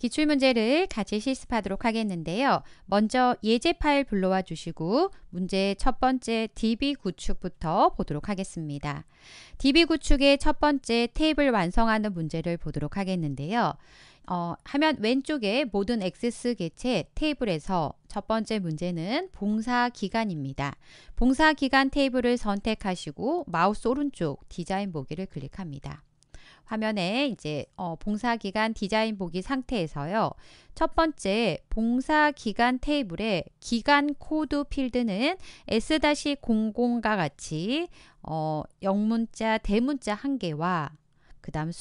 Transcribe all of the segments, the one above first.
기출문제를 같이 실습하도록 하겠는데요. 먼저 예제 파일 불러와 주시고 문제 첫 번째 DB 구축부터 보도록 하겠습니다. DB 구축의 첫 번째 테이블 완성하는 문제를 보도록 하겠는데요. 어, 화면 왼쪽에 모든 액세스 개체 테이블에서 첫 번째 문제는 봉사 기간입니다. 봉사 기간 테이블을 선택하시고 마우스 오른쪽 디자인 보기를 클릭합니다. 화면에 이제 어, 봉사기간 디자인 보기 상태에서요. 첫 번째 봉사기간 테이블에 기간 코드 필드는 S-00과 같이 어, 영문자, 대문자 한 개와 그 다음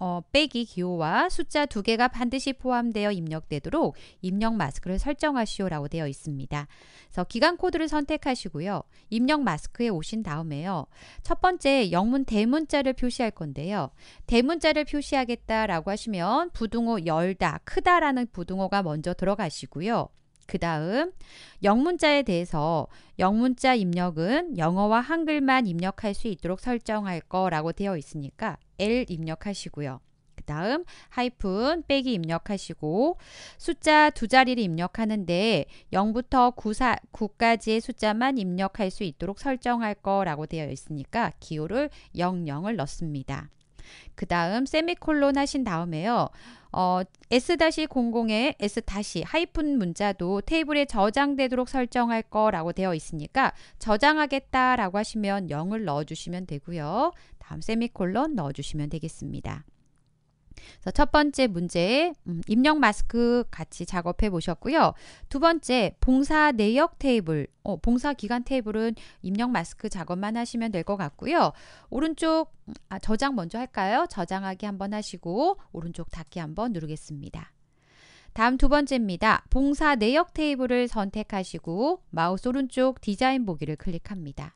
어, 빼기 기호와 숫자 두 개가 반드시 포함되어 입력되도록 입력 마스크를 설정하시오라고 되어 있습니다. 그래서 기간 코드를 선택하시고요. 입력 마스크에 오신 다음에요. 첫 번째 영문 대문자를 표시할 건데요. 대문자를 표시하겠다라고 하시면 부등호 열다 크다라는 부등호가 먼저 들어가시고요. 그 다음 영문자에 대해서 영문자 입력은 영어와 한글만 입력할 수 있도록 설정할 거라고 되어 있으니까 L 입력하시고요. 그 다음 하이픈 빼기 입력하시고 숫자 두 자리를 입력하는데 0부터 9, 사, 9까지의 숫자만 입력할 수 있도록 설정할 거라고 되어 있으니까 기호를 00을 넣습니다. 그 다음 세미콜론 하신 다음에요. 어, S-00에 S- 하이픈 문자도 테이블에 저장되도록 설정할 거라고 되어 있으니까 저장하겠다라고 하시면 0을 넣어주시면 되고요. 다음 세미콜론 넣어주시면 되겠습니다. 그래서 첫 번째 문제 음, 입력 마스크 같이 작업해 보셨고요. 두 번째 봉사 내역 테이블 어, 봉사 기간 테이블은 입력 마스크 작업만 하시면 될 것 같고요. 오른쪽 음, 아, 저장 먼저 할까요? 저장하기 한번 하시고 오른쪽 닫기 한번 누르겠습니다. 다음 두 번째입니다. 봉사 내역 테이블을 선택하시고 마우스 오른쪽 디자인 보기를 클릭합니다.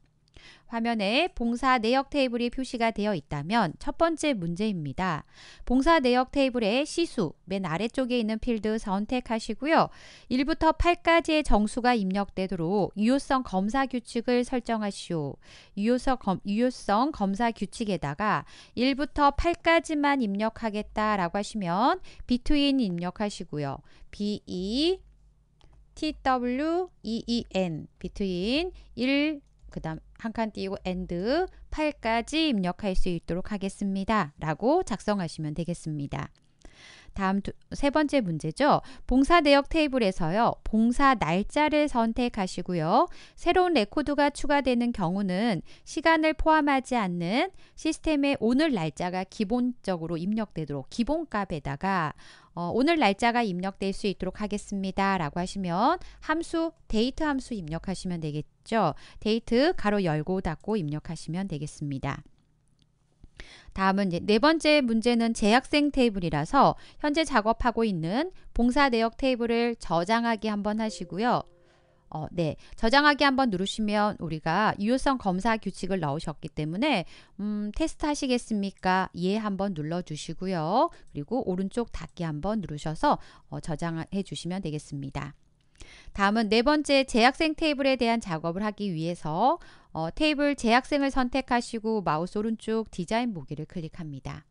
화면에 봉사 내역 테이블이 표시가 되어 있다면 첫 번째 문제입니다. 봉사 내역 테이블의 시수, 맨 아래쪽에 있는 필드 선택하시고요. 1부터 8까지의 정수가 입력되도록 유효성 검사 규칙을 설정하시오. 유효성, 검, 유효성 검사 규칙에다가 1부터 8까지만 입력하겠다라고 하시면 between 입력하시고요. be TWEEN between 1그 다음 한 칸 띄우고 and 8까지 입력할 수 있도록 하겠습니다. 라고 작성하시면 되겠습니다. 다음 두, 세 번째 문제죠. 봉사 내역 테이블에서요. 봉사 날짜를 선택하시고요. 새로운 레코드가 추가되는 경우는 시간을 포함하지 않는 시스템에 오늘 날짜가 기본적으로 입력되도록 기본값에다가 어, 오늘 날짜가 입력될 수 있도록 하겠습니다. 라고 하시면 함수 데이트 함수 입력하시면 되겠죠. 데이트 가로 열고 닫고 입력하시면 되겠습니다. 다음은 네 번째 문제는 재학생 테이블이라서 현재 작업하고 있는 봉사 내역 테이블을 저장하기 한번 하시고요. 어, 네. 저장하기 한번 누르시면 우리가 유효성 검사 규칙을 넣으셨기 때문에 음, 테스트 하시겠습니까? 예 한번 눌러 주시고요. 그리고 오른쪽 닫기 한번 누르셔서 어, 저장해 주시면 되겠습니다. 다음은 네 번째 재학생 테이블에 대한 작업을 하기 위해서 어, 테이블 재학생을 선택하시고 마우스 오른쪽 디자인 보기를 클릭합니다.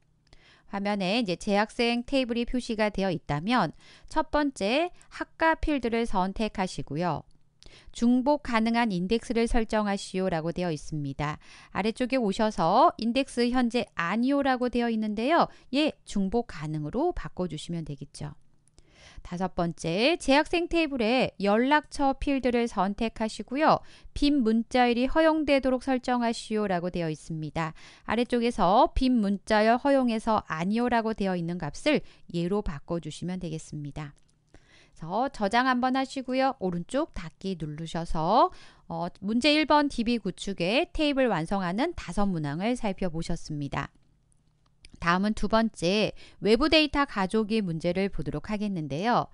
화면에 이제 재학생 테이블이 표시가 되어 있다면 첫 번째 학과 필드를 선택하시고요. 중복 가능한 인덱스를 설정하시오 라고 되어 있습니다. 아래쪽에 오셔서 인덱스 현재 아니오 라고 되어 있는데요. 예, 중복 가능으로 바꿔주시면 되겠죠. 다섯 번째, 재학생 테이블에 연락처 필드를 선택하시고요. 빈 문자열이 허용되도록 설정하시오라고 되어 있습니다. 아래쪽에서 빈 문자열 허용해서 아니오라고 되어 있는 값을 예로 바꿔주시면 되겠습니다. 그래서 저장 한번 하시고요. 오른쪽 닫기 누르셔서 어, 문제 1번 DB 구축에 테이블 완성하는 다섯 문항을 살펴보셨습니다. 다음은 두 번째 외부 데이터 가족의 문제를 보도록 하겠는데요.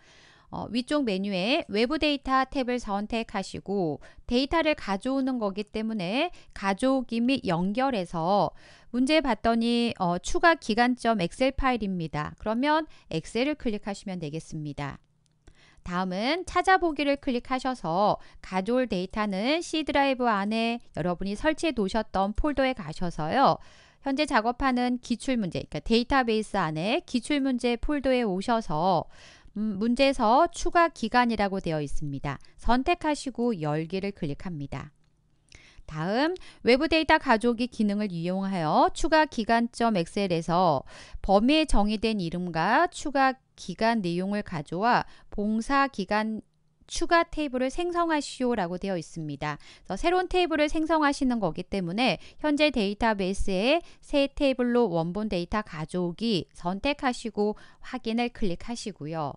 어, 위쪽 메뉴에 외부 데이터 탭을 선택하시고 데이터를 가져오는 거기 때문에 가족이및 연결해서 문제 봤더니 어, 추가 기간점 엑셀 파일입니다. 그러면 엑셀을 클릭하시면 되겠습니다. 다음은 찾아보기를 클릭하셔서 가져올 데이터는 C 드라이브 안에 여러분이 설치해 놓으셨던 폴더에 가셔서요. 현재 작업하는 기출문제, 그러니까 데이터베이스 안에 기출문제 폴더에 오셔서 음, 문제서 에 추가 기간이라고 되어 있습니다. 선택하시고 열기를 클릭합니다. 다음 외부 데이터 가져오 기능을 이용하여 추가 기간점 엑셀에서 범위에 정의된 이름과 추가 기간 내용을 가져와 봉사 기간 추가 테이블을 생성하시오라고 되어 있습니다. 새로운 테이블을 생성하시는 거기 때문에 현재 데이터베이스에 새 테이블로 원본 데이터 가져오기 선택하시고 확인을 클릭하시고요.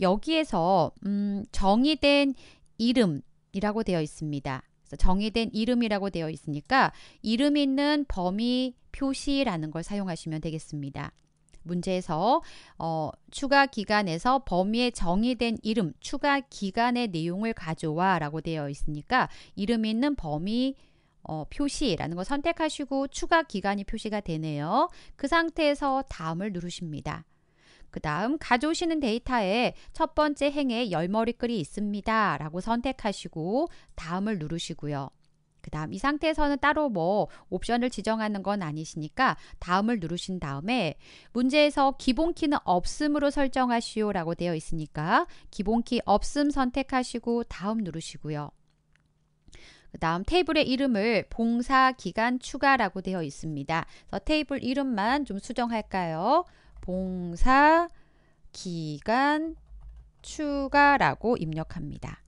여기에서 음, 정의된 이름이라고 되어 있습니다. 정의된 이름이라고 되어 있으니까 이름 있는 범위 표시라는 걸 사용하시면 되겠습니다. 문제에서 어, 추가 기간에서 범위에 정의된 이름, 추가 기간의 내용을 가져와 라고 되어 있으니까 이름 있는 범위 어, 표시라는 걸 선택하시고 추가 기간이 표시가 되네요. 그 상태에서 다음을 누르십니다. 그 다음 가져오시는 데이터에 첫 번째 행에 열머리글이 있습니다. 라고 선택하시고 다음을 누르시고요. 그 다음 이 상태에서는 따로 뭐 옵션을 지정하는 건 아니시니까 다음을 누르신 다음에 문제에서 기본키는 없음으로 설정하시오 라고 되어 있으니까 기본키 없음 선택하시고 다음 누르시고요. 그 다음 테이블의 이름을 봉사기간 추가라고 되어 있습니다. 그래서 테이블 이름만 좀 수정할까요? 봉사기간 추가라고 입력합니다.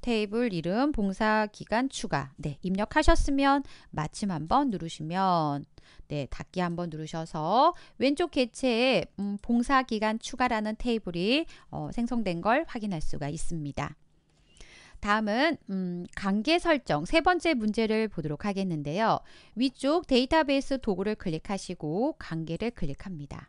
테이블 이름, 봉사 기간 추가. 네, 입력하셨으면 마침 한번 누르시면 네, 닫기 한번 누르셔서 왼쪽 개체에 음, 봉사 기간 추가라는 테이블이 어, 생성된 걸 확인할 수가 있습니다. 다음은 음, 관계 설정 세 번째 문제를 보도록 하겠는데요. 위쪽 데이터베이스 도구를 클릭하시고 관계를 클릭합니다.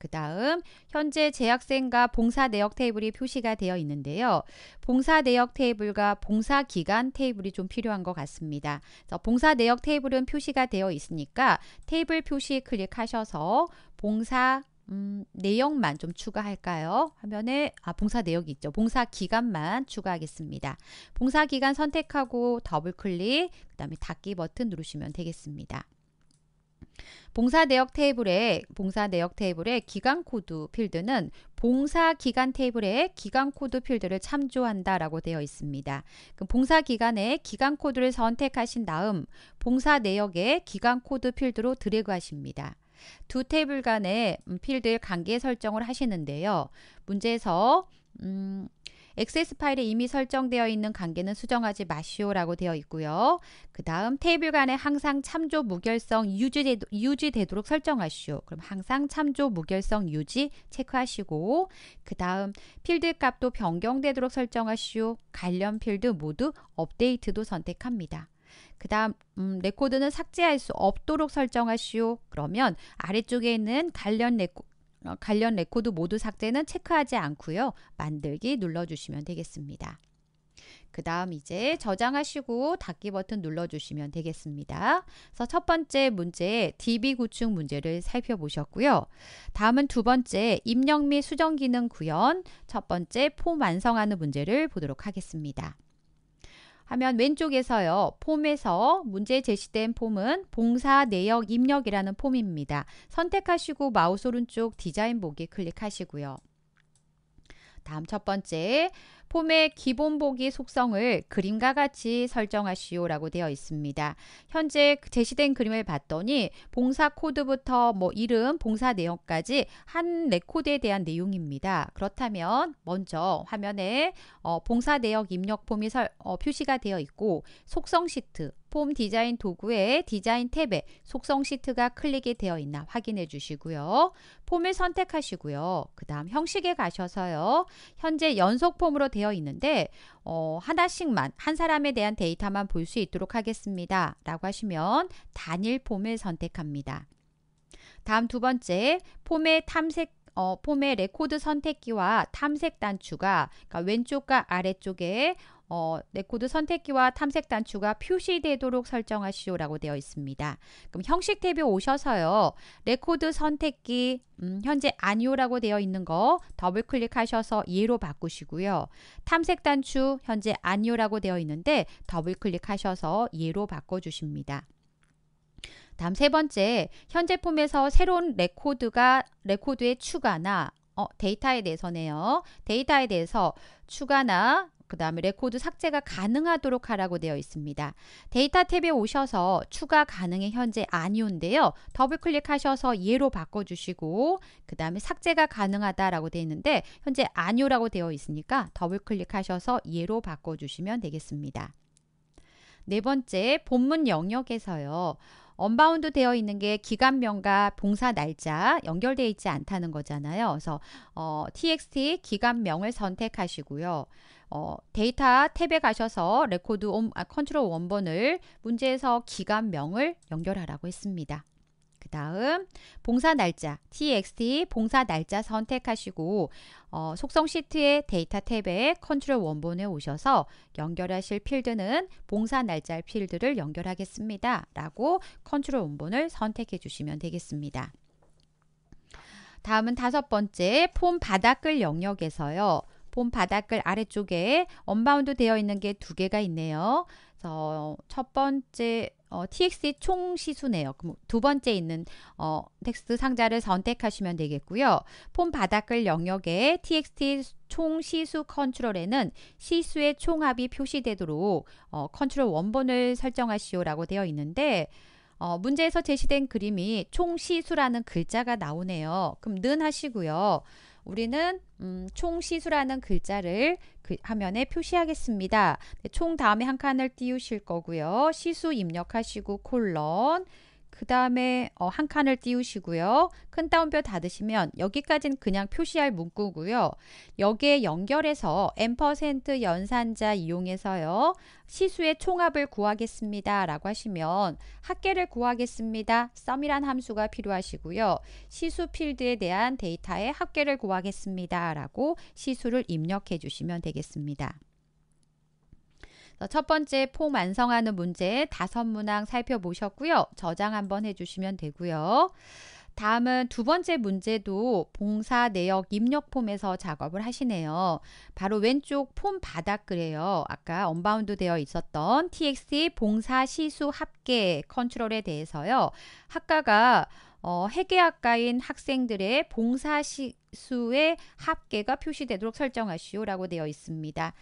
그 다음 현재 재학생과 봉사 내역 테이블이 표시가 되어 있는데요. 봉사 내역 테이블과 봉사 기간 테이블이 좀 필요한 것 같습니다. 봉사 내역 테이블은 표시가 되어 있으니까 테이블 표시 클릭하셔서 봉사 음, 내용만좀 추가할까요? 화면에 아 봉사 내역이 있죠. 봉사 기간만 추가하겠습니다. 봉사 기간 선택하고 더블 클릭, 그 다음에 닫기 버튼 누르시면 되겠습니다. 봉사 내역 테이블에 봉사 내역 테이블의 기간 코드 필드는 봉사 기간 테이블에 기간 코드 필드를 참조한다라고 되어 있습니다. 그럼 봉사 기간에 기간 코드를 선택하신 다음 봉사 내역에 기간 코드 필드로 드래그 하십니다. 두 테이블 간의 음, 필드의 관계 설정을 하시는데요. 문제에서 음, 액세스 파일에 이미 설정되어 있는 관계는 수정하지 마시오라고 되어 있고요. 그 다음 테이블 간에 항상 참조 무결성 유지되, 유지되도록 설정하시오. 그럼 항상 참조 무결성 유지 체크하시고 그 다음 필드 값도 변경되도록 설정하시오. 관련 필드 모두 업데이트도 선택합니다. 그 다음 음, 레코드는 삭제할 수 없도록 설정하시오. 그러면 아래쪽에 있는 관련 레코, 드 어, 관련 레코드 모두 삭제는 체크하지 않고요. 만들기 눌러주시면 되겠습니다. 그 다음 이제 저장하시고 닫기 버튼 눌러주시면 되겠습니다. 그래서 첫 번째 문제 DB 구축 문제를 살펴보셨고요. 다음은 두 번째 입력 및 수정 기능 구현, 첫 번째 폼 완성하는 문제를 보도록 하겠습니다. 하면 왼쪽에서요. 폼에서 문제 제시된 폼은 봉사 내역 입력이라는 폼입니다. 선택하시고 마우스 오른쪽 디자인 보기 클릭하시고요. 다음 첫 번째 폼의 기본 보기 속성을 그림과 같이 설정하시오 라고 되어 있습니다. 현재 제시된 그림을 봤더니 봉사 코드부터 뭐 이름, 봉사 내용까지 한 레코드에 대한 내용입니다. 그렇다면 먼저 화면에 어, 봉사 내역 입력 폼이 설, 어, 표시가 되어 있고 속성 시트, 폼 디자인 도구의 디자인 탭에 속성 시트가 클릭이 되어 있나 확인해 주시고요. 폼을 선택하시고요. 그 다음 형식에 가셔서요. 현재 연속 폼으로 되어 되어 있는데 어, 하나씩만 한 사람에 대한 데이터만 볼 수 있도록 하겠습니다. 라고 하시면 단일 폼을 선택합니다. 다음 두 번째 폼의 탐색 어, 폼의 레코드 선택기와 탐색 단추가 그러니까 왼쪽과 아래쪽에 어, 레코드 네, 선택기와 탐색 단추가 표시되도록 설정하시오라고 되어 있습니다. 그럼 형식 탭에 오셔서요. 레코드 네, 선택기 음, 현재 아니오라고 되어 있는 거 더블 클릭하셔서 예로 바꾸시고요. 탐색 단추 현재 아니오라고 되어 있는데 더블 클릭하셔서 예로 바꿔주십니다. 다음 세 번째, 현재 폼에서 새로운 레코드가 네 레코드에 추가나 어, 데이터에 대해서네요. 데이터에 대해서 추가나 그 다음에 레코드 삭제가 가능하도록 하라고 되어 있습니다. 데이터 탭에 오셔서 추가 가능의 현재 아니온데요. 더블 클릭하셔서 예로 바꿔주시고 그 다음에 삭제가 가능하다라고 되어 있는데 현재 아니오라고 되어 있으니까 더블 클릭하셔서 예로 바꿔주시면 되겠습니다. 네 번째 본문 영역에서요. 언바운드 되어 있는 게 기간명과 봉사 날짜 연결되어 있지 않다는 거잖아요. 그래서 어, txt 기간명을 선택하시고요. 어, 데이터 탭에 가셔서 레코드 온, 아, 컨트롤 원번을 문제에서 기간명을 연결하라고 했습니다. 그 다음 봉사 날짜 txt 봉사 날짜 선택하시고 어, 속성 시트의 데이터 탭에 컨트롤 원본에 오셔서 연결하실 필드는 봉사 날짜 필드를 연결하겠습니다. 라고 컨트롤 원본을 선택해 주시면 되겠습니다. 다음은 다섯 번째 폼 바닥글 영역에서요. 본 바닥글 아래쪽에 언바운드 되어 있는 게 두 개가 있네요. 그래서 어, 첫 번째 어, TX 총 시수네요. 그럼 두 번째 있는 어, 텍스트 상자를 선택하시면 되겠고요. 폼 바닥글 영역에 TXT 총 시수 컨트롤에는 시수의 총합이 표시되도록 어, 컨트롤 원본을 설정하시오라고 되어 있는데 어, 문제에서 제시된 그림이 총 시수라는 글자가 나오네요. 그럼 는 하시고요. 우리는 음, 총시수라는 글자를 그 화면에 표시하겠습니다. 네, 총 다음에 한 칸을 띄우실 거고요. 시수 입력하시고 콜론 그 다음에 어, 한 칸을 띄우시고요. 큰 따옴표 닫으시면 여기까지는 그냥 표시할 문구고요. 여기에 연결해서 n% 연산자 이용해서요. 시수의 총합을 구하겠습니다. 라고 하시면 합계를 구하겠습니다. 썸이란 함수가 필요하시고요. 시수 필드에 대한 데이터의 합계를 구하겠습니다. 라고 시수를 입력해 주시면 되겠습니다. 어, 첫 번째 폼 완성하는 문제 다섯 문항 살펴보셨고요. 저장 한번 해주시면 되고요. 다음은 두 번째 문제도 봉사 내역 입력 폼에서 작업을 하시네요. 바로 왼쪽 폼 바닥글에요. 아까 언바운드 되어 있었던 txt 봉사 시수 합계 컨트롤에 대해서요. 학과가 어, 해계학과인 학생들의 봉사 시수의 합계가 표시되도록 설정하시오라고 되어 있습니다.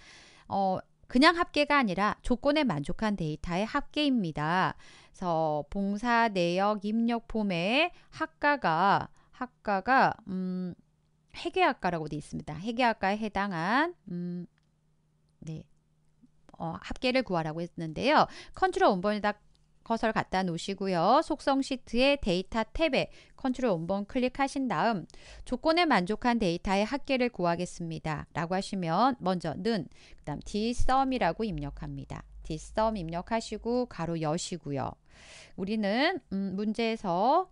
어, 그냥 합계가 아니라 조건에 만족한 데이터의 합계입니다. 그래서 봉사 내역 입력 폼에 학과가 학과가 음 회계학과라고 돼 있습니다. 회계학과에 해당한 음 네. 어, 합계를 구하라고 했는데요. 컨트롤 원본에다 커서를 갖다 놓으시고요. 속성 시트의 데이터 탭에 컨트롤 원번 클릭하신 다음 조건에 만족한 데이터의 합계를 구하겠습니다. 라고 하시면 먼저 는, 그 다음 dsum이라고 입력합니다. dsum 입력하시고 가로 여시고요. 우리는 음, 문제에서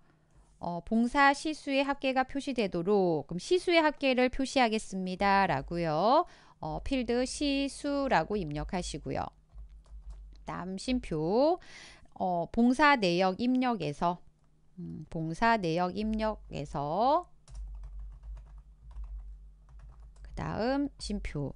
어, 봉사 시수의 합계가 표시되도록 그럼 시수의 합계를 표시하겠습니다. 라고요. 어, 필드 시수라고 입력하시고요. 남심표 어, 봉사 내역 입력에서 음, 봉사 내역 입력에서 그 다음 심표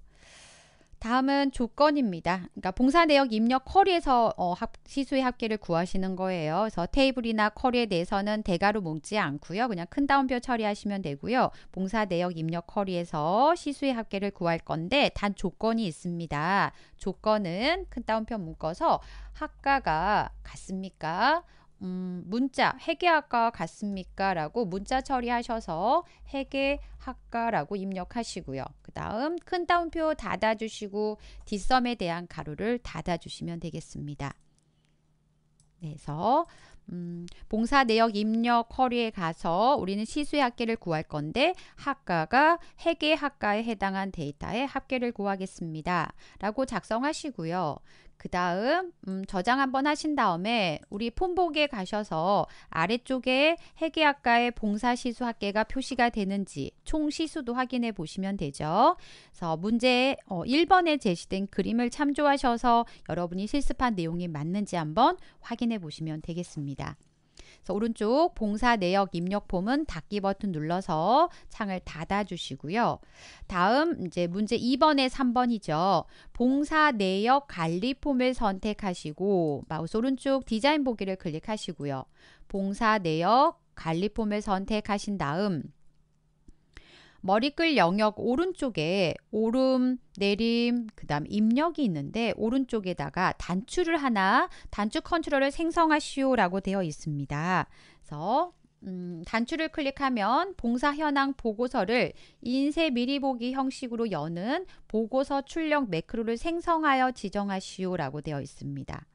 다음은 조건입니다. 그러니까 봉사 내역 입력 커리에서 어, 시수의 합계를 구하시는 거예요. 그래서 테이블이나 커리에 대해서는 대괄호 묶지 않고요. 그냥 큰 다운표 처리하시면 되고요. 봉사 내역 입력 커리에서 시수의 합계를 구할 건데 단 조건이 있습니다. 조건은 큰 다운표 묶어서 학과가 같습니까? 음, 문자 회계학과 같습니까? 라고 문자 처리하셔서 회계학과라고 입력하시고요. 그 다음 큰 따옴표 닫아주시고 뒷섬에 대한 가로를 닫아주시면 되겠습니다. 그래서 음, 봉사 내역 입력 커리에 가서 우리는 시수의 합계를 구할 건데 학과가 회계 학과에 해당한 데이터의 합계를 구하겠습니다. 라고 작성하시고요. 그 다음 음, 저장 한번 하신 다음에 우리 폰복에 가셔서 아래쪽에 해계학과의 봉사시수 학계가 표시가 되는지 총시수도 확인해 보시면 되죠. 그래서 문제 어, 1번에 제시된 그림을 참조하셔서 여러분이 실습한 내용이 맞는지 한번 확인해 보시면 되겠습니다. 그래서 오른쪽 봉사 내역 입력 폼은 닫기 버튼 눌러서 창을 닫아 주시고요. 다음 이제 문제 2번에 3번이죠. 봉사 내역 관리 폼을 선택하시고 마우스 오른쪽 디자인 보기를 클릭하시고요. 봉사 내역 관리 폼을 선택하신 다음 머리끌 영역 오른쪽에 오름, 내림, 그 다음 입력이 있는데 오른쪽에다가 단추를 하나 단추 컨트롤을 생성하시오 라고 되어 있습니다. 그래서 음, 단추를 클릭하면 봉사 현황 보고서를 인쇄 미리 보기 형식으로 여는 보고서 출력 매크로를 생성하여 지정하시오 라고 되어 있습니다.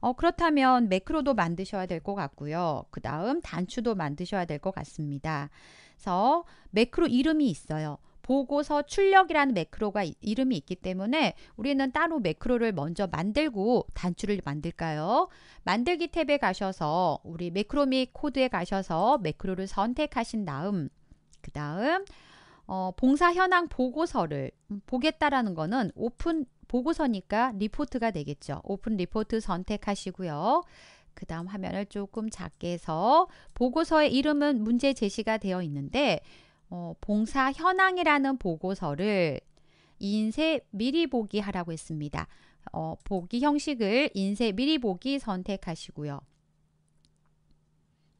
어, 그렇다면 매크로도 만드셔야 될 것 같고요. 그 다음 단추도 만드셔야 될 것 같습니다. 그래서 매크로 이름이 있어요. 보고서 출력이라는 매크로가 이름이 있기 때문에 우리는 따로 매크로를 먼저 만들고 단추를 만들까요? 만들기 탭에 가셔서 우리 매크로 및 코드에 가셔서 매크로를 선택하신 다음 그 다음 어, 봉사 현황 보고서를 보겠다라는 거는 오픈 보고서니까 리포트가 되겠죠. 오픈 리포트 선택하시고요. 그 다음 화면을 조금 작게 해서 보고서의 이름은 문제 제시가 되어 있는데 어, 봉사 현황이라는 보고서를 인쇄 미리 보기 하라고 했습니다. 어, 보기 형식을 인쇄 미리 보기 선택하시고요.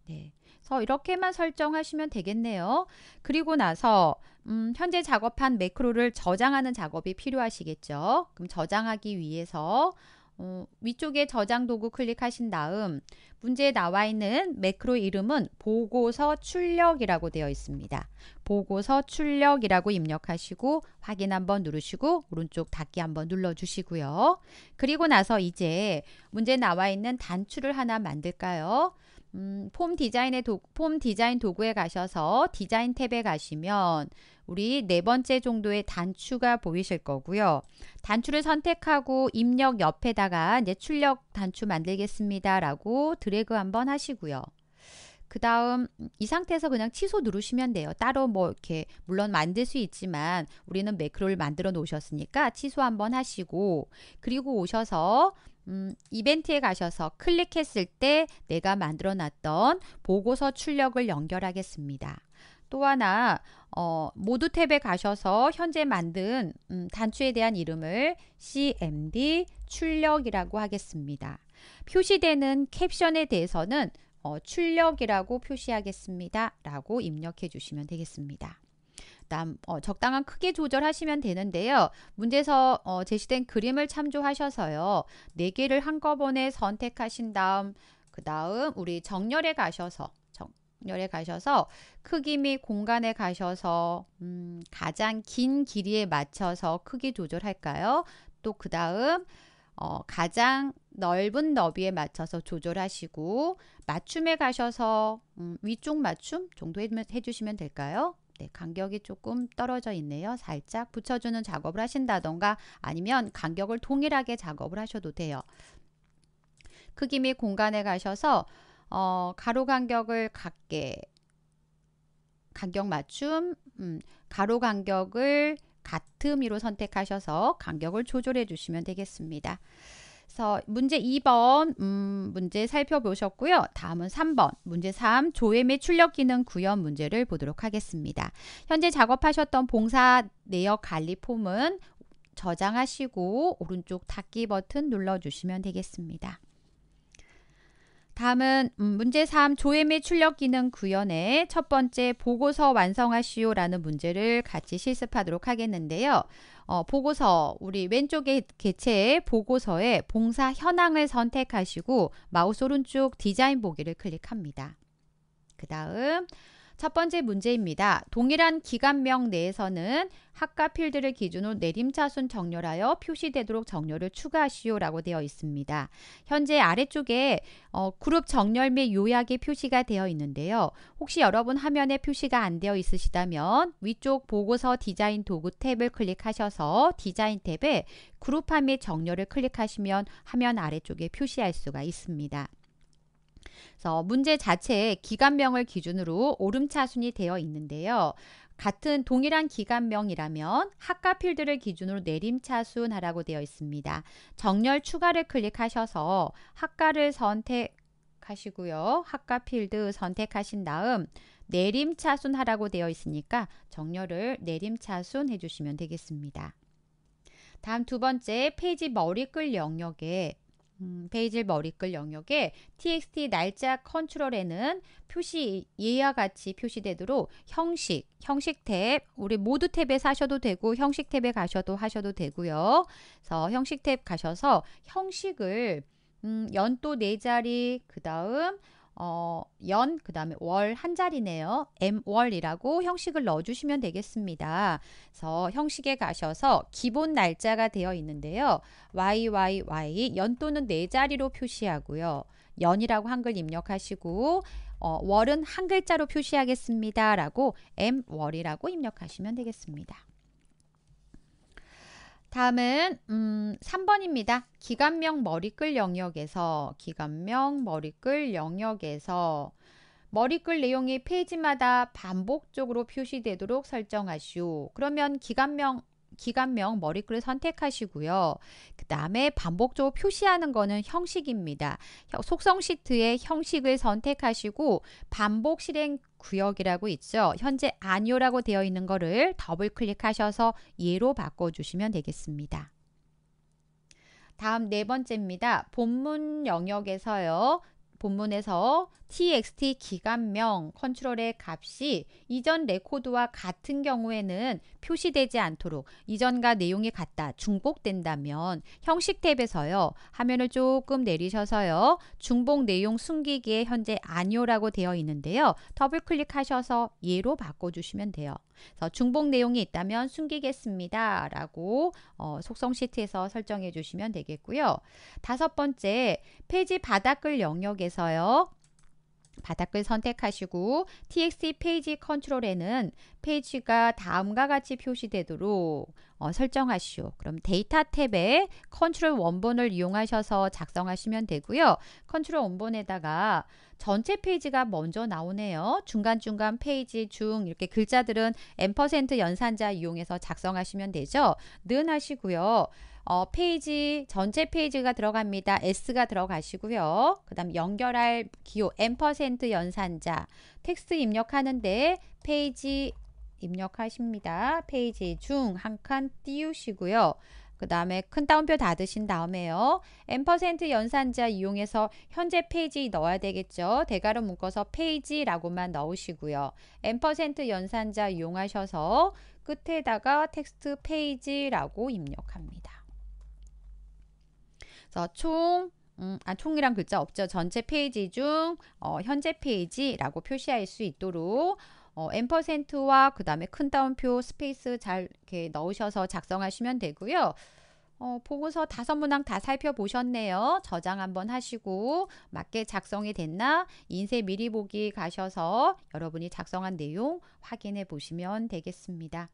네. 그래서 어, 이렇게만 설정하시면 되겠네요. 그리고 나서 음, 현재 작업한 매크로를 저장하는 작업이 필요하시겠죠. 그럼 저장하기 위해서 어, 위쪽에 저장 도구 클릭하신 다음 문제에 나와 있는 매크로 이름은 보고서 출력이라고 되어 있습니다. 보고서 출력이라고 입력하시고 확인 한번 누르시고 오른쪽 닫기 한번 눌러주시고요. 그리고 나서 이제 문제에 나와 있는 단추를 하나 만들까요? 음, 폼 디자인의 도, 폼 디자인 도구에 가셔서 디자인 탭에 가시면 우리 네 번째 정도의 단추가 보이실 거고요. 단추를 선택하고 입력 옆에다가 이제 출력 단추 만들겠습니다라고 드래그 한번 하시고요. 그 다음 이 상태에서 그냥 취소 누르시면 돼요. 따로 뭐 이렇게 물론 만들 수 있지만 우리는 매크로를 만들어 놓으셨으니까 취소 한번 하시고 그리고 오셔서 음, 이벤트에 가셔서 클릭했을 때 내가 만들어 놨던 보고서 출력을 연결하겠습니다. 또 하나 어, 모두 탭에 가셔서 현재 만든 음, 단추에 대한 이름을 CMD 출력이라고 하겠습니다. 표시되는 캡션에 대해서는 어, 출력이라고 표시하겠습니다. 라고 입력해 주시면 되겠습니다. 남, 어, 적당한 크기 조절하시면 되는데요. 문제에서 어, 제시된 그림을 참조하셔서요. 4개를 한꺼번에 선택하신 다음 그 다음 우리 정렬에 가셔서 정렬에 가셔서 크기 및 공간에 가셔서 음, 가장 긴 길이에 맞춰서 크기 조절할까요? 또그 다음 어, 가장 넓은 너비에 맞춰서 조절하시고 맞춤에 가셔서 음, 위쪽 맞춤 정도 해주면, 해주시면 될까요? 네, 간격이 조금 떨어져 있네요. 살짝 붙여주는 작업을 하신다던가 아니면 간격을 동일하게 작업을 하셔도 돼요. 크기 및 공간에 가셔서 어, 가로 간격을 같게 간격 맞춤 음, 가로 간격을 같음위로 선택하셔서 간격을 조절해 주시면 되겠습니다. 그래서 문제 2번 음, 문제 살펴보셨고요. 다음은 3번 문제 3 조회 및 출력 기능 구현 문제를 보도록 하겠습니다. 현재 작업하셨던 봉사 내역 관리 폼은 저장하시고 오른쪽 닫기 버튼 눌러주시면 되겠습니다. 다음은 음, 문제 3 조회및 출력 기능 구현의 첫 번째 보고서 완성하시오라는 문제를 같이 실습하도록 하겠는데요. 어, 보고서 우리 왼쪽에 개체의 보고서에 봉사 현황을 선택하시고 마우스 오른쪽 디자인 보기를 클릭합니다. 그 다음 첫 번째 문제입니다. 동일한 기간명 내에서는 학과 필드를 기준으로 내림차순 정렬하여 표시되도록 정렬을 추가하시오 라고 되어 있습니다. 현재 아래쪽에 어, 그룹 정렬 및요약이 표시가 되어 있는데요. 혹시 여러분 화면에 표시가 안 되어 있으시다면 위쪽 보고서 디자인 도구 탭을 클릭하셔서 디자인 탭에 그룹화 및 정렬을 클릭하시면 화면 아래쪽에 표시할 수가 있습니다. 그래서 문제 자체에 기간명을 기준으로 오름차순이 되어 있는데요. 같은 동일한 기간명이라면 학과 필드를 기준으로 내림차순하라고 되어 있습니다. 정렬 추가를 클릭하셔서 학과를 선택하시고요. 학과 필드 선택하신 다음 내림차순하라고 되어 있으니까 정렬을 내림차순 해주시면 되겠습니다. 다음 두 번째 페이지 머리글 영역에 음, 베이지 머리글 영역에 txt 날짜 컨트롤에는 표시 예와 같이 표시되도록 형식, 형식 탭, 우리 모두 탭에 사셔도 되고 형식 탭에 가셔도 하셔도 되고요. 그래서 형식 탭 가셔서 형식을 음, 연도 네 자리 그 다음 어, 연, 그 다음에 월 한 자리네요. m월이라고 형식을 넣어주시면 되겠습니다. 그래서 형식에 가셔서 기본 날짜가 되어 있는데요. yyy 연또는네 자리로 표시하고요. 연이라고 한글 입력하시고 어, 월은 한 글자로 표시하겠습니다. 라고 m월이라고 입력하시면 되겠습니다. 다음은 음, 3번입니다. 기관명 머리글 영역에서 기관명 머리글 영역에서 머리글 내용이 페이지마다 반복적으로 표시되도록 설정하시오. 그러면 기관명 기간명 머리글을 선택하시고요. 그 다음에 반복적으로 표시하는 거는 형식입니다. 속성 시트의 형식을 선택하시고 반복 실행 구역이라고 있죠. 현재 아니오라고 되어 있는 거를 더블 클릭하셔서 예로 바꿔주시면 되겠습니다. 다음 네 번째입니다. 본문 영역에서요. 본문에서 txt 기간명 컨트롤의 값이 이전 레코드와 같은 경우에는 표시되지 않도록 이전과 내용이 같다 중복된다면 형식 탭에서요 화면을 조금 내리셔서요 중복 내용 숨기기에 현재 아니오라고 되어 있는데요 더블 클릭하셔서 예로 바꿔주시면 돼요. 중복 내용이 있다면 숨기겠습니다. 라고 어, 속성 시트에서 설정해 주시면 되겠고요. 다섯 번째 페이지 바닥글 영역에서요. 바닥을 선택하시고 txt 페이지 컨트롤에는 페이지가 다음과 같이 표시되도록 어, 설정하시오. 그럼 데이터 탭에 컨트롤 원본을 이용하셔서 작성하시면 되고요. 컨트롤 원본에다가 전체 페이지가 먼저 나오네요. 중간중간 페이지 중 이렇게 글자들은 n 연산자 이용해서 작성하시면 되죠. 는 하시고요. 어, 페이지 전체 페이지가 들어갑니다. S가 들어가시고요. 그 다음 연결할 기호 M% 연산자 텍스트 입력하는데 페이지 입력하십니다. 페이지 중 한 칸 띄우시고요. 그 다음에 큰 따옴표 닫으신 다음에요. M% 연산자 이용해서 현재 페이지 넣어야 되겠죠. 대괄호 묶어서 페이지라고만 넣으시고요. M% 연산자 이용하셔서 끝에다가 텍스트 페이지라고 입력합니다. 그래서 총 음, 아, 총이란 글자 없죠. 전체 페이지 중 어, 현재 페이지라고 표시할 수 있도록 어, 엠퍼센트와 그 다음에 큰 따옴표 스페이스 잘 이렇게 넣으셔서 작성하시면 되고요. 어, 보고서 다섯 문항 다 살펴보셨네요. 저장 한번 하시고 맞게 작성이 됐나 인쇄 미리 보기 가셔서 여러분이 작성한 내용 확인해 보시면 되겠습니다.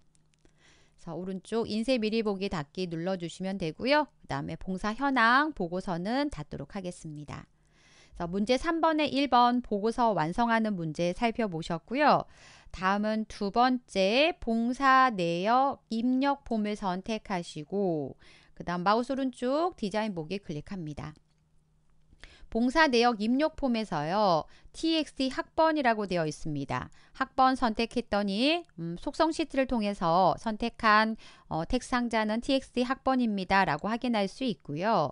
자, 오른쪽 인쇄 미리 보기 닫기 눌러주시면 되고요. 그 다음에 봉사 현황 보고서는 닫도록 하겠습니다. 자, 문제 3번의 1번 보고서 완성하는 문제 살펴보셨고요. 다음은 두 번째 봉사 내역 입력 폼을 선택하시고 그 다음 마우스 오른쪽 디자인 보기 클릭합니다. 봉사 내역 입력 폼에서요. txt 학번이라고 되어 있습니다. 학번 선택했더니 음, 속성 시트를 통해서 선택한 어, 텍스 상자는 txt 학번입니다. 라고 확인할 수 있고요.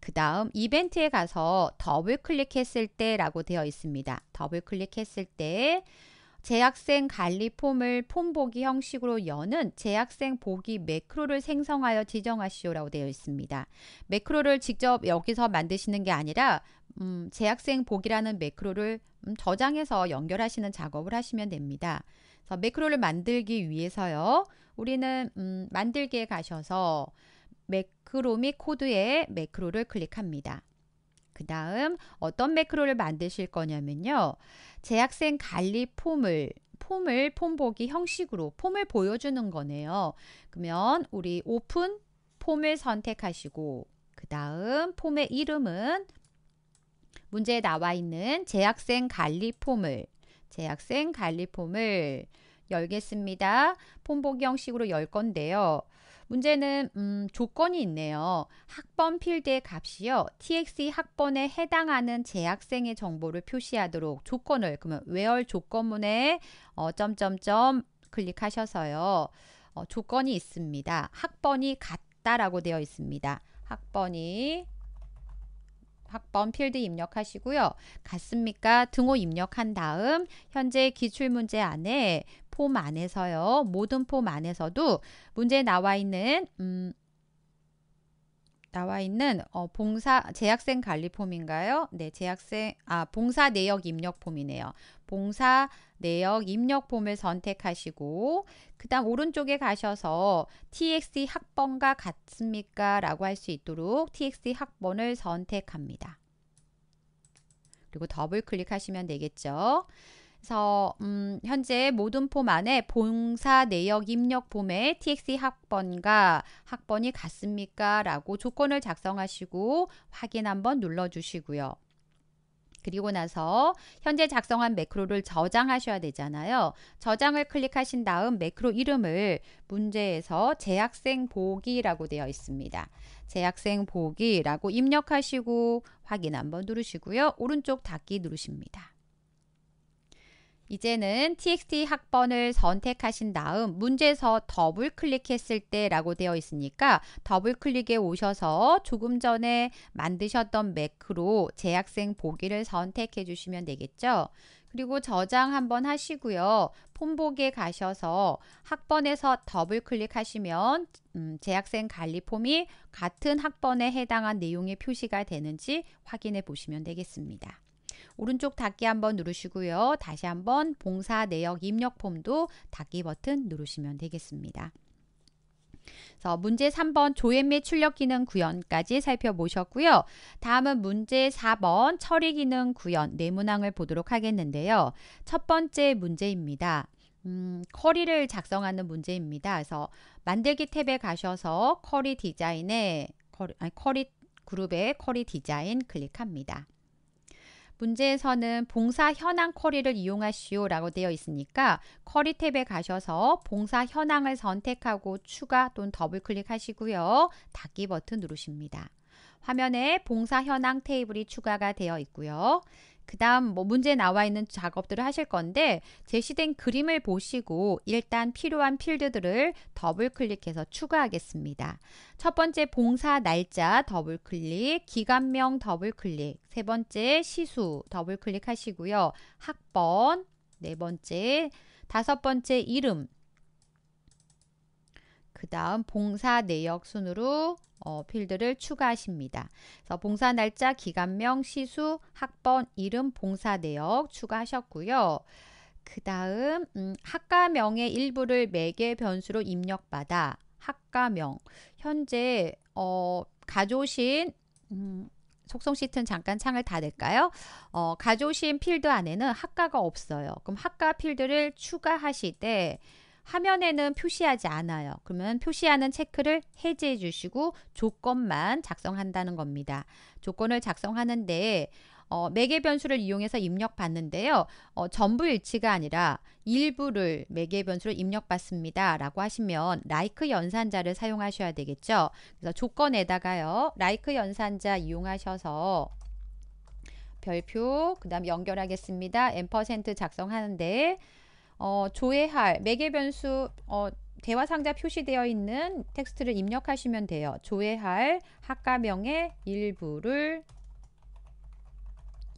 그 다음 이벤트에 가서 더블 클릭했을 때 라고 되어 있습니다. 더블 클릭했을 때 재학생 관리 폼을 폼 보기 형식으로 여는 재학생 보기 매크로를 생성하여 지정하시오라고 되어 있습니다. 매크로를 직접 여기서 만드시는 게 아니라 음, 재학생 보기라는 매크로를 음, 저장해서 연결하시는 작업을 하시면 됩니다. 그래서 매크로를 만들기 위해서요. 우리는 음, 만들기에 가셔서 매크로 및 코드에 매크로를 클릭합니다. 그 다음 어떤 매크로를 만드실 거냐면요. 재학생 관리 폼을 폼을 폼 보기 형식으로 폼을 보여주는 거네요. 그러면 우리 오픈 폼을 선택하시고 그 다음 폼의 이름은 문제에 나와 있는 재학생 관리 폼을 재학생 관리 폼을 열겠습니다. 폼 보기 형식으로 열 건데요. 문제는 음, 조건이 있네요. 학번 필드의 값이요. TXE 학번에 해당하는 재학생의 정보를 표시하도록 조건을 그러면 외열 조건문에 어, 점점점 클릭하셔서요. 어, 조건이 있습니다. 학번이 같다라고 되어 있습니다. 학번이 학번 필드 입력하시고요. 같습니까? 등호 입력한 다음 현재 기출문제 안에 폼 안에서요. 모든 폼 안에서도 문제에 나와 있는 음, 나와 있는 어, 봉사 재학생 관리 폼인가요? 네, 재학생 아 봉사 내역 입력 폼이네요. 봉사 내역 입력 폼을 선택하시고 그다음 오른쪽에 가셔서 TXT 학번과 같습니까라고 할 수 있도록 TXT 학번을 선택합니다. 그리고 더블 클릭하시면 되겠죠. 그래서 음, 현재 모든 폼 안에 봉사 내역 입력 폼에 TX 학번과 학번이 같습니까? 라고 조건을 작성하시고 확인 한번 눌러주시고요. 그리고 나서 현재 작성한 매크로를 저장하셔야 되잖아요. 저장을 클릭하신 다음 매크로 이름을 문제에서 재학생 보기라고 되어 있습니다. 재학생 보기라고 입력하시고 확인 한번 누르시고요. 오른쪽 닫기 누르십니다. 이제는 txt 학번을 선택하신 다음 문제에서 더블 클릭했을 때 라고 되어 있으니까 더블 클릭에 오셔서 조금 전에 만드셨던 매크로 재학생 보기를 선택해 주시면 되겠죠. 그리고 저장 한번 하시고요. 폼복에 가셔서 학번에서 더블 클릭하시면 음, 재학생 관리 폼이 같은 학번에 해당한 내용의 표시가 되는지 확인해 보시면 되겠습니다. 오른쪽 닫기 한번 누르시고요. 다시 한번 봉사 내역 입력 폼도 닫기 버튼 누르시면 되겠습니다. 그래서 문제 3번 조회 및 출력 기능 구현까지 살펴보셨고요. 다음은 문제 4번 처리 기능 구현 네문항을 보도록 하겠는데요. 첫 번째 문제입니다. 음, 커리를 작성하는 문제입니다. 그래서 만들기 탭에 가셔서 커리 디자인에 커리, 아니, 커리 그룹의 커리 디자인 클릭합니다. 문제에서는 봉사 현황 쿼리를 이용하시오 라고 되어 있으니까 쿼리 탭에 가셔서 봉사 현황을 선택하고 추가 또는 더블 클릭하시고요. 닫기 버튼 누르십니다. 화면에 봉사 현황 테이블이 추가가 되어 있고요. 그 다음 뭐 문제에 나와 있는 작업들을 하실 건데 제시된 그림을 보시고 일단 필요한 필드들을 더블 클릭해서 추가하겠습니다. 첫 번째 봉사 날짜 더블 클릭, 기간명 더블 클릭, 세 번째 시수 더블 클릭하시고요. 학번, 네 번째, 다섯 번째 이름, 그 다음 봉사 내역 순으로 어, 필드를 추가하십니다. 그래서 봉사 날짜, 기간명, 시수, 학번, 이름, 봉사 내역 추가하셨고요. 그 다음 음, 학과명의 일부를 매개 변수로 입력받아 학과명 현재 어, 가져오신 음, 속성 시트는 잠깐 창을 닫을까요? 어, 가져오신 필드 안에는 학과가 없어요. 그럼 학과 필드를 추가하실 때 화면에는 표시하지 않아요. 그러면 표시하는 체크를 해제해 주시고 조건만 작성한다는 겁니다. 조건을 작성하는데 어, 매개 변수를 이용해서 입력받는데요. 어, 전부 일치가 아니라 일부를 매개 변수로 입력받습니다. 라고 하시면 라이크 연산자를 사용하셔야 되겠죠. 그래서 조건에다가요. 라이크 연산자 이용하셔서 별표 그 다음 연결하겠습니다. 앰 작성하는데 어, 조회할 매개 변수 어, 대화 상자 표시되어 있는 텍스트를 입력하시면 돼요. 조회할 학과명의 일부를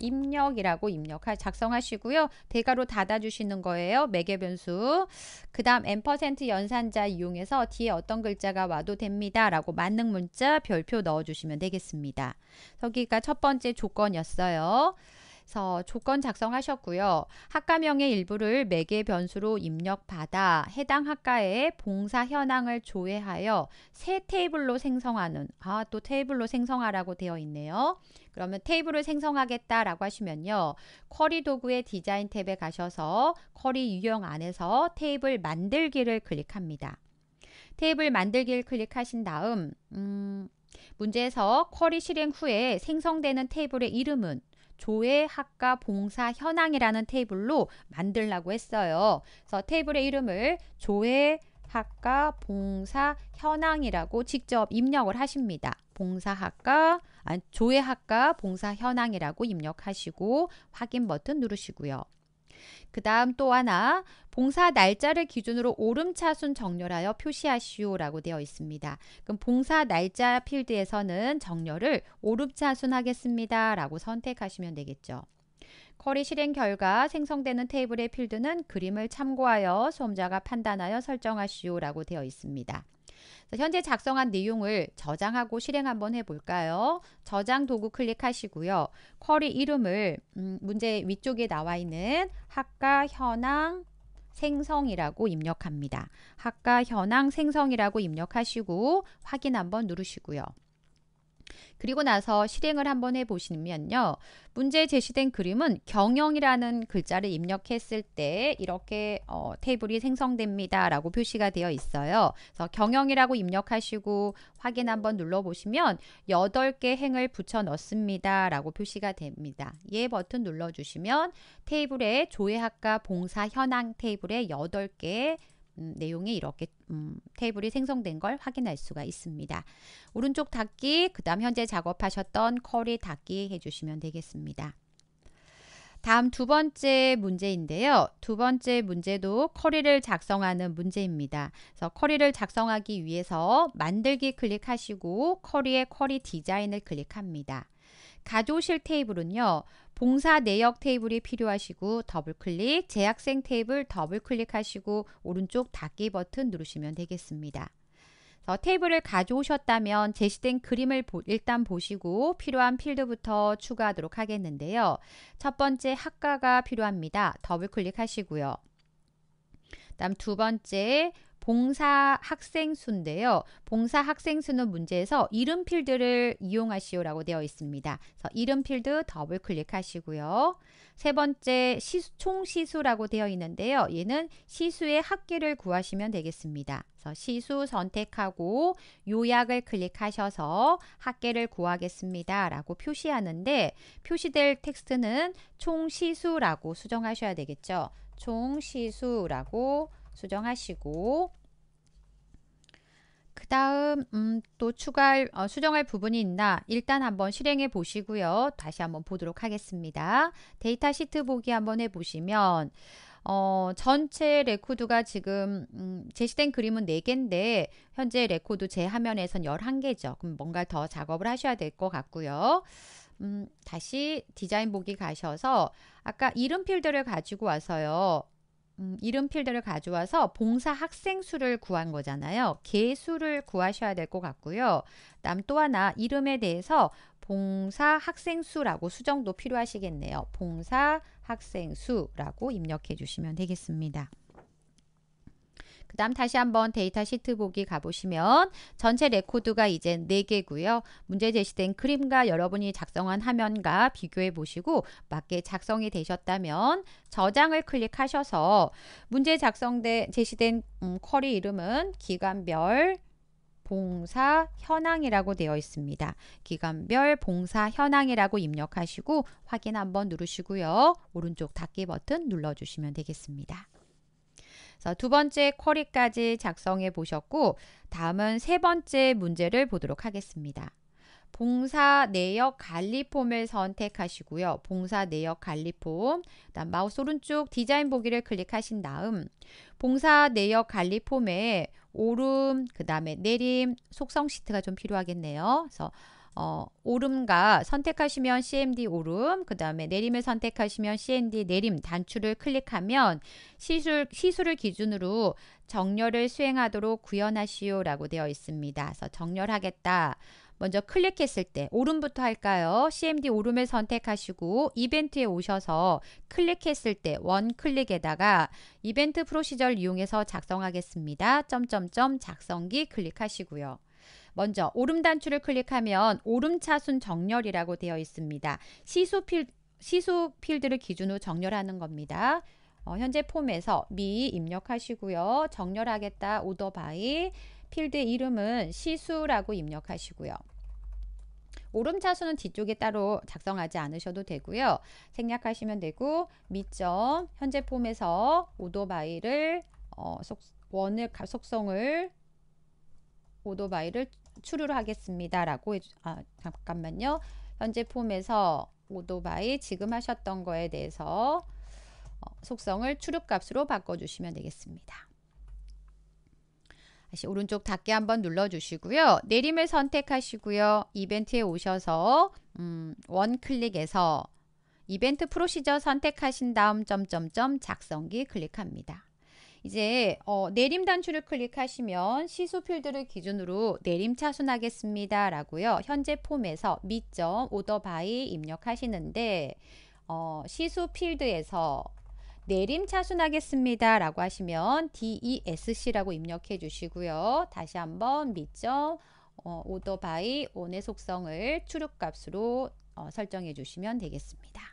입력이라고 입력할 작성하시고요. 대괄호 닫아주시는 거예요. 매개 변수. 그 다음 n% 연산자 이용해서 뒤에 어떤 글자가 와도 됩니다. 라고 만능 문자 별표 넣어주시면 되겠습니다. 여기가 첫 번째 조건이었어요. 그래서 조건 작성하셨고요. 학과명의 일부를 매개 변수로 입력받아 해당 학과의 봉사 현황을 조회하여 새 테이블로 생성하는 아 또 테이블로 생성하라고 되어 있네요. 그러면 테이블을 생성하겠다라고 하시면요. 쿼리 도구의 디자인 탭에 가셔서 쿼리 유형 안에서 테이블 만들기를 클릭합니다. 테이블 만들기를 클릭하신 다음 음, 문제에서 쿼리 실행 후에 생성되는 테이블의 이름은 조회, 학과, 봉사, 현황이라는 테이블로 만들라고 했어요. 그래서 테이블의 이름을 조회, 학과, 봉사, 현황이라고 직접 입력을 하십니다. 봉사학과, 조회학과, 봉사 현황이라고 입력하시고 확인 버튼 누르시고요. 그 다음 또 하나 봉사 날짜를 기준으로 오름차순 정렬하여 표시하시오라고 되어 있습니다. 그럼 봉사 날짜 필드에서는 정렬을 오름차순 하겠습니다. 라고 선택하시면 되겠죠. 쿼리 실행 결과 생성되는 테이블의 필드는 그림을 참고하여 수험자가 판단하여 설정하시오라고 되어 있습니다. 자, 현재 작성한 내용을 저장하고 실행 한번 해볼까요? 저장 도구 클릭하시고요. 쿼리 이름을 음, 문제 위쪽에 나와 있는 학과 현황 생성이라고 입력합니다. 학과 현황 생성이라고 입력하시고 확인 한번 누르시고요. 그리고 나서 실행을 한번 해보시면요. 문제에 제시된 그림은 경영이라는 글자를 입력했을 때 이렇게 어, 테이블이 생성됩니다. 라고 표시가 되어 있어요. 그래서 경영이라고 입력하시고 확인 한번 눌러보시면 8개 행을 붙여 넣습니다. 라고 표시가 됩니다. 예 버튼 눌러주시면 테이블에 조회학과 봉사 현황 테이블에 8개 음, 내용이 이렇게 음, 테이블이 생성된 걸 확인할 수가 있습니다. 오른쪽 닫기, 그 다음 현재 작업하셨던 쿼리 닫기 해주시면 되겠습니다. 다음 두 번째 문제인데요. 두 번째 문제도 커리를 작성하는 문제입니다. 그래서 커리를 작성하기 위해서 만들기 클릭하시고 커리의 커리 디자인을 클릭합니다. 가져오실 테이블은요. 봉사 내역 테이블이 필요하시고 더블클릭, 재학생 테이블 더블클릭하시고 오른쪽 닫기 버튼 누르시면 되겠습니다. 테이블을 가져오셨다면 제시된 그림을 보, 일단 보시고 필요한 필드부터 추가하도록 하겠는데요. 첫 번째 학과가 필요합니다. 더블 클릭하시고요. 다음 두 번째 봉사 학생 수인데요. 봉사 학생 수는 문제에서 이름 필드를 이용하시오라고 되어 있습니다. 그래서 이름 필드 더블 클릭하시고요. 세 번째 총 시수라고 되어 있는데요. 얘는 시수의 학계를 구하시면 되겠습니다. 그래서 시수 선택하고 요약을 클릭하셔서 학계를 구하겠습니다. 라고 표시하는데 표시될 텍스트는 총 시수라고 수정하셔야 되겠죠. 총 시수라고 수정하시고 그 다음 음, 또 추가할 어, 수정할 부분이 있나 일단 한번 실행해 보시고요. 다시 한번 보도록 하겠습니다. 데이터 시트 보기 한번 해보시면 어, 전체 레코드가 지금 음, 제시된 그림은 4개인데 현재 레코드 제 화면에선 11개죠. 그럼 뭔가 더 작업을 하셔야 될 것 같고요. 음, 다시 디자인 보기 가셔서 아까 이름 필드를 가지고 와서요. 음, 이름 필드를 가져와서 봉사 학생 수를 구한 거잖아요. 개수를 구하셔야 될 것 같고요. 다음 또 하나 이름에 대해서 봉사 학생 수라고 수정도 필요하시겠네요. 봉사 학생 수라고 입력해 주시면 되겠습니다. 그 다음 다시 한번 데이터 시트 보기 가보시면 전체 레코드가 이제 4개고요. 문제 제시된 그림과 여러분이 작성한 화면과 비교해 보시고 맞게 작성이 되셨다면 저장을 클릭하셔서 문제 작성된 제시된 음, 쿼리 이름은 기간별 봉사 현황이라고 되어 있습니다. 기간별 봉사 현황이라고 입력하시고 확인 한번 누르시고요. 오른쪽 닫기 버튼 눌러주시면 되겠습니다. 두 번째 쿼리까지 작성해 보셨고 다음은 세 번째 문제를 보도록 하겠습니다. 봉사 내역 관리 폼을 선택하시고요. 봉사 내역 관리 폼, 다음 마우스 오른쪽 디자인 보기를 클릭하신 다음 봉사 내역 관리 폼에 오름, 그 다음에 내림, 속성 시트가 좀 필요하겠네요. 그래서 어, 오름과 선택하시면 CMD 오름, 그 다음에 내림을 선택하시면 CMD 내림 단추를 클릭하면 시술, 시술을 기준으로 정렬을 수행하도록 구현하시오 라고 되어 있습니다. 그래서 정렬하겠다. 먼저 클릭했을 때 오름부터 할까요? CMD 오름을 선택하시고 이벤트에 오셔서 클릭했을 때 원클릭에다가 이벤트 프로시절를 이용해서 작성하겠습니다. 점점점 작성기 클릭하시고요. 먼저 오름 단추를 클릭하면 오름 차순 정렬이라고 되어 있습니다. 시수 필 시수 필드를 기준으로 정렬하는 겁니다. 어, 현재 폼에서 미 입력하시고요. 정렬하겠다 오더 바이 필드 이름은 시수라고 입력하시고요. 오름 차수는 뒤쪽에 따로 작성하지 않으셔도 되고요. 생략하시면 되고 미점 현재 폼에서 오더바이를 어, 원을 속성을 오더바이를 추류를 하겠습니다라고 아 잠깐만요. 현재 폼에서 오도바이 지금 하셨던 거에 대해서 어, 속성을 추륙값으로 바꿔주시면 되겠습니다. 다시 오른쪽 닫기 한번 눌러주시고요. 내림을 선택하시고요. 이벤트에 오셔서 음, 원클릭에서 이벤트 프로시저 선택하신 다음 점점점 작성기 클릭합니다. 이제 어, 내림 단추를 클릭하시면 시수 필드를 기준으로 내림 차순하겠습니다. 라고요. 현재 폼에서 미점 오더바이 입력하시는데 어, 시수 필드에서 내림 차순하겠습니다. 라고 하시면 DESC라고 입력해 주시고요. 다시 한번 미점 어, 오더바이 온의 속성을 추륙값으로 어, 설정해 주시면 되겠습니다.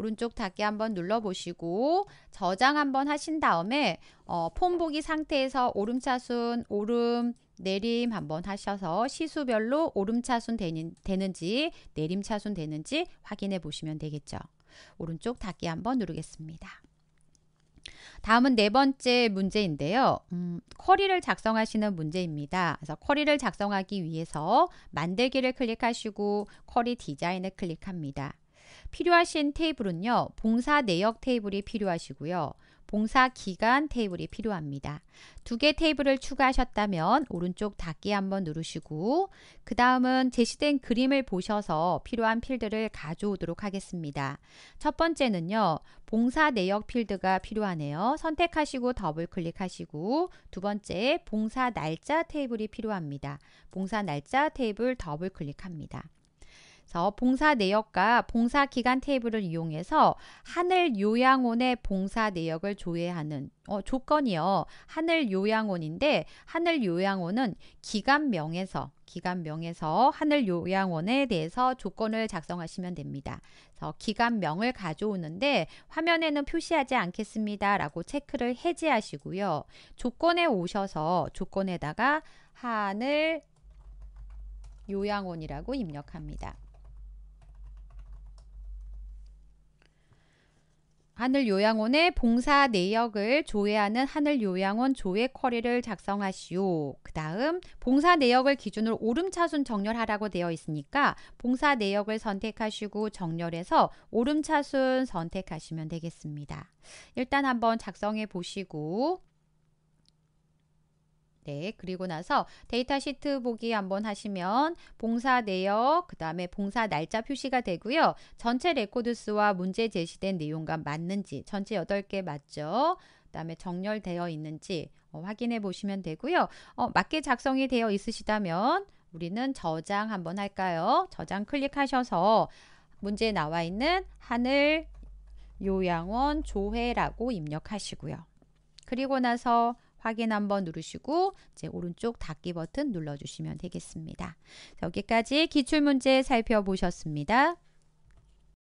오른쪽 닫기 한번 눌러보시고 저장 한번 하신 다음에 어, 폼 보기 상태에서 오름차순 오름 내림 한번 하셔서 시수별로 오름차순 되는, 되는지 내림차순 되는지 확인해 보시면 되겠죠. 오른쪽 닫기 한번 누르겠습니다. 다음은 네 번째 문제인데요. 음, 쿼리를 작성하시는 문제입니다. 그래서 쿼리를 작성하기 위해서 만들기를 클릭하시고 쿼리 디자인을 클릭합니다. 필요하신 테이블은요. 봉사 내역 테이블이 필요하시고요. 봉사 기간 테이블이 필요합니다. 두 개 테이블을 추가하셨다면 오른쪽 닫기 한번 누르시고 그 다음은 제시된 그림을 보셔서 필요한 필드를 가져오도록 하겠습니다. 첫 번째는요. 봉사 내역 필드가 필요하네요. 선택하시고 더블 클릭하시고 두 번째 봉사 날짜 테이블이 필요합니다. 봉사 날짜 테이블 더블 클릭합니다. 그래서 봉사 내역과 봉사 기간 테이블을 이용해서 하늘 요양원의 봉사 내역을 조회하는 어, 조건이요. 하늘 요양원인데 하늘 요양원은 기간명에서 기간명에서 하늘 요양원에 대해서 조건을 작성하시면 됩니다. 그래서 기간명을 가져오는데 화면에는 표시하지 않겠습니다. 라고 체크를 해제하시고요. 조건에 오셔서 조건에다가 하늘 요양원이라고 입력합니다. 하늘요양원의 봉사 내역을 조회하는 하늘요양원 조회 쿼리를 작성하시오. 그 다음 봉사 내역을 기준으로 오름차순 정렬하라고 되어 있으니까 봉사 내역을 선택하시고 정렬해서 오름차순 선택하시면 되겠습니다. 일단 한번 작성해 보시고 네, 그리고 나서 데이터 시트 보기 한번 하시면 봉사 내역, 그 다음에 봉사 날짜 표시가 되고요. 전체 레코드 수와 문제 제시된 내용과 맞는지, 전체 8개 맞죠? 그 다음에 정렬되어 있는지 어, 확인해 보시면 되고요. 어, 맞게 작성이 되어 있으시다면 우리는 저장 한번 할까요? 저장 클릭하셔서 문제에 나와 있는 하늘 요양원 조회라고 입력하시고요. 그리고 나서 확인 한번 누르시고 이제 오른쪽 닫기 버튼 눌러주시면 되겠습니다. 여기까지 기출문제 살펴보셨습니다.